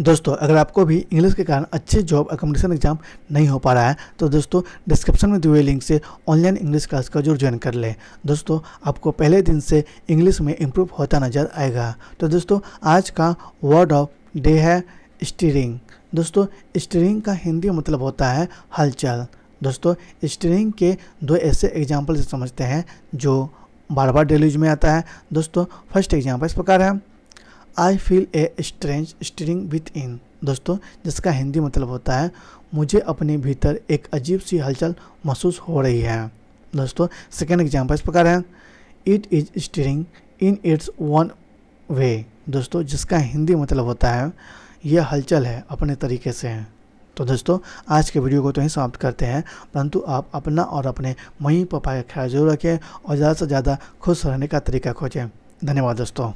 दोस्तों अगर आपको भी इंग्लिश के कारण अच्छे जॉब अकोमोडेशन एग्जाम नहीं हो पा रहा है तो दोस्तों डिस्क्रिप्शन में दिए हुए लिंक से ऑनलाइन इंग्लिश क्लास का जरूर ज्वाइन कर लें दोस्तों आपको पहले दिन से इंग्लिश में इम्प्रूव होता नज़र आएगा तो दोस्तों आज का वर्ड ऑफ डे है स्टीरिंग दोस्तों स्टीरिंग का हिंदी मतलब होता है हलचल दोस्तों स्टीरिंग के दो ऐसे एग्जाम्पल समझते हैं जो बार बार डेलीज में आता है दोस्तों फर्स्ट एग्जाम्पल इस प्रकार है I feel a strange steering within दोस्तों जिसका हिंदी मतलब होता है मुझे अपने भीतर एक अजीब सी हलचल महसूस हो रही है दोस्तों सेकेंड एग्जाम्पल इस प्रकार है it is steering in its one way दोस्तों जिसका हिंदी मतलब होता है यह हलचल है अपने तरीके से है तो दोस्तों आज के वीडियो को तो ही समाप्त करते हैं परंतु आप अपना और अपने मम्मी पापा का ख्याल जरूर रखें और ज़्यादा से ज़्यादा खुश रहने का तरीका खोजें धन्यवाद दोस्तों